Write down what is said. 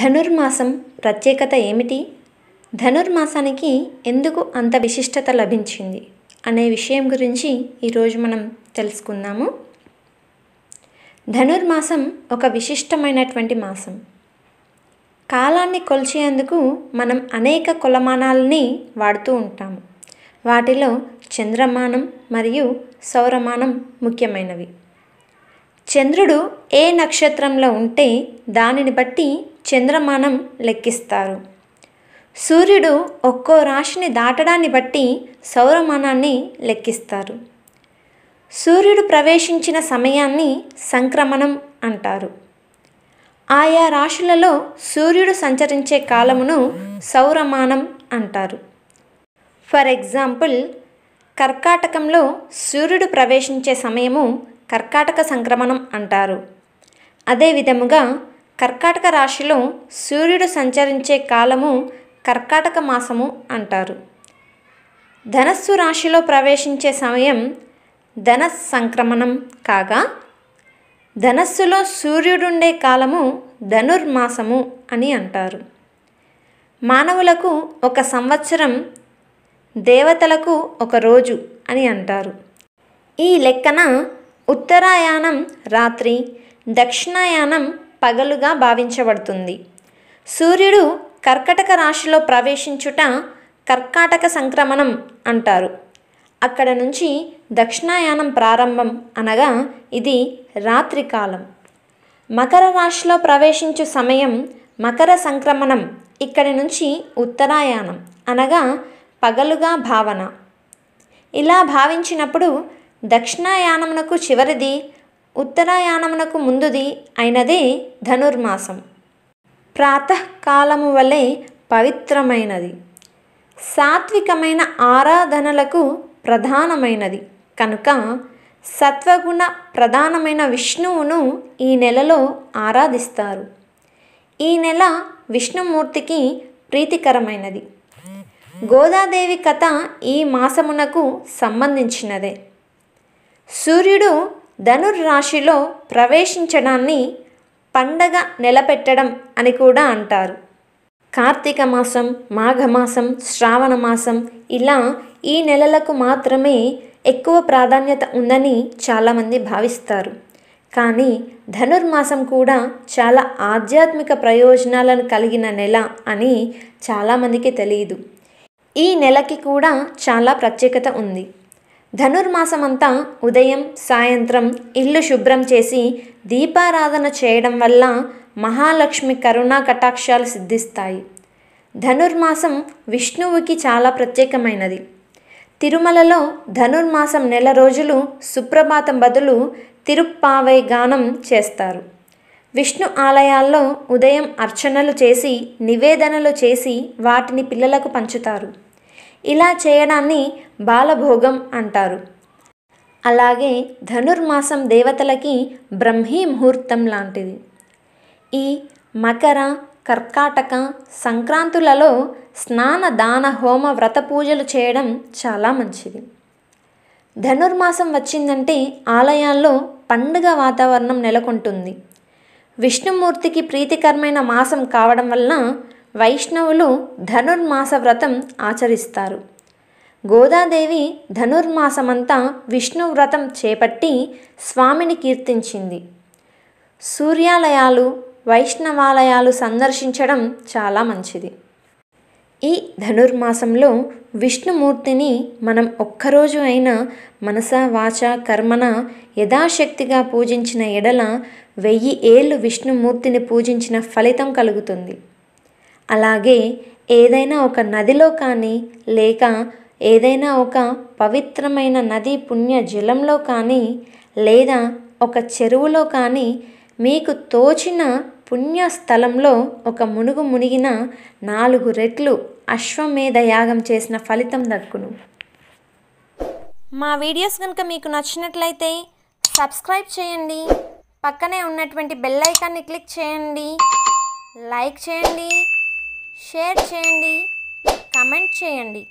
ధనుర్మాసం ప్రత్యేకత ఏమిటి ధనుర్మాసానికి ఎందుకు అంత విశిష్టత లభించింది అనే విషయం గురించి ఈరోజు మనం తెలుసుకుందాము ధనుర్మాసం ఒక విశిష్టమైనటువంటి మాసం కాలాన్ని కొలిచేందుకు మనం అనేక కులమానాలని వాడుతూ ఉంటాము వాటిలో చంద్రమానం మరియు సౌరమానం ముఖ్యమైనవి చంద్రుడు ఏ నక్షత్రంలో ఉంటే దానిని బట్టి చంద్రమానం లెక్కిస్తారు సూర్యుడు ఒక్కో రాశిని దాటడాన్ని బట్టి సౌరమానాన్ని లెక్కిస్తారు సూర్యుడు ప్రవేశించిన సమయాన్ని సంక్రమణం అంటారు ఆయా రాశులలో సూర్యుడు సంచరించే కాలమును సౌరమానం అంటారు ఫర్ ఎగ్జాంపుల్ కర్కాటకంలో సూర్యుడు ప్రవేశించే సమయము కర్కాటక సంక్రమణం అంటారు అదేవిధముగా కర్కాటక రాశిలో సూర్యుడు సంచరించే కాలము కర్కాటక మాసము అంటారు ధనస్సు రాశిలో ప్రవేశించే సమయం ధన సంక్రమణం కాగా ధనస్సులో సూర్యుడుండే కాలము ధనుర్మాసము అని అంటారు మానవులకు ఒక సంవత్సరం దేవతలకు ఒక రోజు అని అంటారు ఈ లెక్కన ఉత్తరాయాణం రాత్రి దక్షిణాయానం పగలుగా భావించబడుతుంది సూర్యుడు కర్కటక రాశిలో ప్రవేశించుట కర్కాటక సంక్రమణం అంటారు అక్కడ నుంచి దక్షిణాయానం ప్రారంభం అనగా ఇది రాత్రికాలం మకర రాశిలో ప్రవేశించు సమయం మకర సంక్రమణం ఇక్కడి నుంచి ఉత్తరాయాణం అనగా పగలుగా భావన ఇలా భావించినప్పుడు దక్షిణాయానమునకు చివరిది ఉత్తరాయానమునకు ముందుది అయినదే ధనుర్మాసం ప్రాతకాలము వలె పవిత్రమైనది సాత్వికమైన ఆరాధనలకు ప్రధానమైనది కనుక సత్వగుణ ప్రధానమైన విష్ణువును ఈ నెలలో ఆరాధిస్తారు ఈ నెల విష్ణుమూర్తికి ప్రీతికరమైనది గోదాదేవి కథ ఈ మాసమునకు సంబంధించినదే సూర్యుడు ధనుర్రాశిలో ప్రవేశించడాన్ని పండగ నిలబెట్టడం అని కూడా అంటారు కార్తీక మాసం మాఘమాసం శ్రావణ మాసం ఇలా ఈ నెలలకు మాత్రమే ఎక్కువ ప్రాధాన్యత ఉందని చాలామంది భావిస్తారు కానీ ధనుర్మాసం కూడా చాలా ఆధ్యాత్మిక ప్రయోజనాలను కలిగిన నెల అని చాలామందికి తెలియదు ఈ నెలకి కూడా చాలా ప్రత్యేకత ఉంది ధనుర్మాసమంతా ఉదయం సాయంత్రం ఇల్లు శుభ్రం చేసి దీపారాధన చేయడం వల్ల మహాలక్ష్మి కరుణా కటాక్షాలు సిద్ధిస్తాయి ధనుర్మాసం విష్ణువుకి చాలా ప్రత్యేకమైనది తిరుమలలో ధనుర్మాసం నెల రోజులు సుప్రభాతం బదులు తిరుప్పావై గానం చేస్తారు విష్ణు ఆలయాల్లో ఉదయం అర్చనలు చేసి నివేదనలు చేసి వాటిని పిల్లలకు పంచుతారు ఇలా చేయడాన్ని బాలభోగం అంటారు అలాగే ధనుర్మాసం దేవతలకి బ్రహ్మీ ముహూర్తం లాంటిది ఈ మకర కర్కాటక సంక్రాంతులలో స్నాన దాన హోమ వ్రత పూజలు చేయడం చాలా మంచిది ధనుర్మాసం వచ్చిందంటే ఆలయాల్లో పండుగ వాతావరణం నెలకొంటుంది విష్ణుమూర్తికి ప్రీతికరమైన మాసం కావడం వలన వైష్ణవులు ధనుర్మాస వ్రతం ఆచరిస్తారు గోదాదేవి ధనుర్మాసమంతా విష్ణువ్రతం చేపట్టి స్వామిని కీర్తించింది సూర్యాలయాలు వైష్ణవాలయాలు సందర్శించడం చాలా మంచిది ఈ ధనుర్మాసంలో విష్ణుమూర్తిని మనం ఒక్కరోజు అయినా మనస వాచ కర్మన యథాశక్తిగా పూజించిన ఎడల వెయ్యి ఏళ్ళు విష్ణుమూర్తిని పూజించిన ఫలితం కలుగుతుంది అలాగే ఏదైనా ఒక నదిలో కానీ లేక ఏదైనా ఒక పవిత్రమైన నది పుణ్య జలంలో కానీ లేదా ఒక చెరువులో కానీ మీకు తోచిన పుణ్య స్థలంలో ఒక మునుగు మునిగిన నాలుగు రెట్లు అశ్వమేధ యాగం చేసిన ఫలితం దక్కును మా వీడియోస్ కనుక మీకు నచ్చినట్లయితే సబ్స్క్రైబ్ చేయండి పక్కనే ఉన్నటువంటి బెల్ ఐకాన్ని క్లిక్ చేయండి లైక్ చేయండి షేర్ చేయండి కమెంట్ చేయండి